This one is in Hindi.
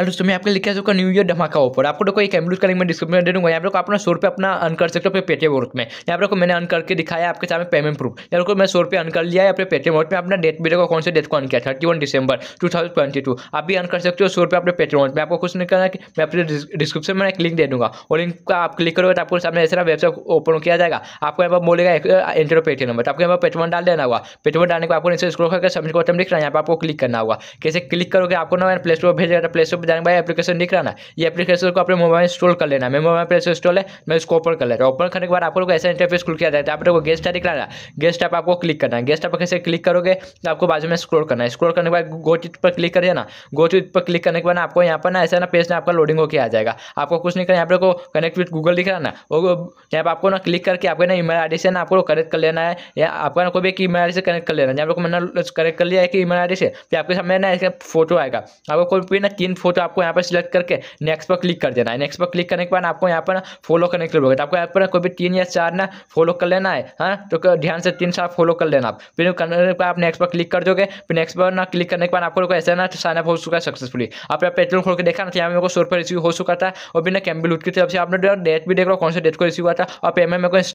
हेलो दोस्तों मैं आपके लिखा चुका न्यू ईयर धमाका ऑफर आपको देखो एक एम्बलूज का लिंक मैं डिस्क्रिप्शन में दे दूंगा यहाँ पर अपना सौ रुपये अपना अन कर सकते हो अपने पेटीएम वर्क में यहाँ पर मैंने अन करके दिखाया आपके सामने पेमेंट प्रूफ यहाँ पर मैं सौ रुपये अन कर लिया है अपने पेटीएम वर्क में अपना डेट भी देखो कौन से डेट को अन किया थर्टी वन दिसंबर टू थाउजेंड ट्वेंटी टू आप भी अन कर सकते हो सौ रुपये अपने पेटीएम वर्क में आपको कुछ नहीं करना कि मैं अपने डिस्क्रिप्शन में एक लिंक दे दूंगा और लिंक का आप क्लिक करोगे तो आपको सामने ऐसा वेबसाइट ओपन किया जाएगा आपको यहाँ पर बोलेगा एंट्रो पेटीएम नंबर आपको यहाँ पर पेटीएम डाल देना होगा पेटीएम डालने को आपको नीचे स्क्रोल करके सबमिट को दिख रहा है यहाँ पर आपको क्लिक करना होगा कैसे क्लिक करोगे आपको ना प्ले स्टोर भेजेगा तो प्ले स्टोर जाने के एप्लीकेशन दिख रहा ना ये एप्लीकेशन को अपने मोबाइल इंस्टॉल कर लेना मैं मोबाइल पर इंस्टॉल है मैं इसको ओपन कर ले रहा ओपन करने के बाद आप लोग ऐसा इंटरफेस खुल किया जाता है आप लोग गेस्ट है दिख रहा है गेस्ट टैप आपको क्लिक करना है गेस्ट टैप कैसे क्लिक करोगे तो आपको बाजू में स्क्रोल करना है स्क्रोल करने के बाद गोटित पर क्लिक करिए ना गोटित पर क्लिक करने के बाद आपको यहाँ पर ना ऐसा ना पेज ना आपका लोडिंग होकर आ जाएगा आपको कुछ नहीं करना यहाँ पर कनेक्ट विथ गूगल दिख रहा है ना वो यहाँ पर आपको ना क्लिक करके आपको ना ईमेल आई से ना आपको कनेक्ट कर लेना है या आपका ना कोई भी एक ईमेल आई से कनेक्ट कर लेना है आप लोग मैंने कनेक्ट कर लिया है कि ईमेल आई से फिर तो आपके सामने ना इसका फोटो आएगा आपको कोई भी ना तीन फोटो फोटो तो आपको यहाँ पर सिलेक्ट करके नेक्स्ट पर क्लिक कर देना है नेक्स्ट पर क्लिक करने के बाद आपको यहाँ पर फॉलो करने के लिए होगा तो आपको यहाँ पर कोई भी तीन या चार ना फॉलो कर लेना है हाँ तो ध्यान से तीन चार फॉलो कर लेना आप फिर करने के बाद आप नेक्स्ट पर क्लिक कर दोगे फिर नेक्स्ट पर ना क्लिक करने के बाद आपको ऐसा ना साइन अप हो चुका है सक्सेसफुली आप पेट्रोल खोल के देखा ना तो यहाँ मेरे को सौ रुपये रिसीव हो चुका था और बिना कैम्बिल की तरफ से आपने डेट भी देख लो कौन से डेट को रिसीव हुआ था और पेमेंट मेरे को